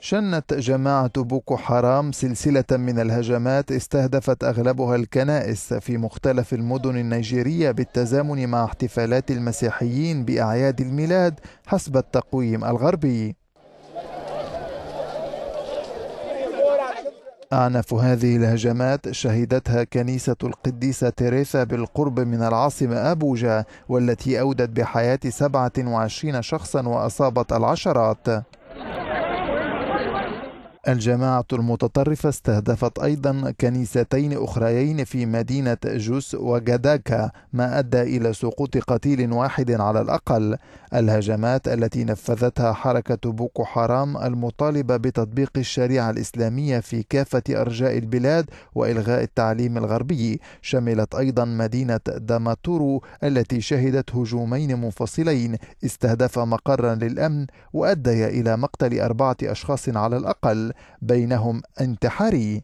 شنت جماعة بوكو حرام سلسلة من الهجمات استهدفت أغلبها الكنائس في مختلف المدن النيجيرية بالتزامن مع احتفالات المسيحيين بأعياد الميلاد حسب التقويم الغربي أعنف هذه الهجمات شهدتها كنيسة القديسة تيريسا بالقرب من العاصمة أبوجا والتي أودت بحياة 27 شخصا وأصابت العشرات الجماعة المتطرفة استهدفت أيضا كنيستين أخريين في مدينة جوس وجداكا ما أدى إلى سقوط قتيل واحد على الأقل الهجمات التي نفذتها حركة بوكو حرام المطالبة بتطبيق الشريعة الإسلامية في كافة أرجاء البلاد وإلغاء التعليم الغربي شملت أيضا مدينة داماتورو التي شهدت هجومين منفصلين استهدف مقرا للأمن وأدى إلى مقتل أربعة أشخاص على الأقل بينهم انتحاري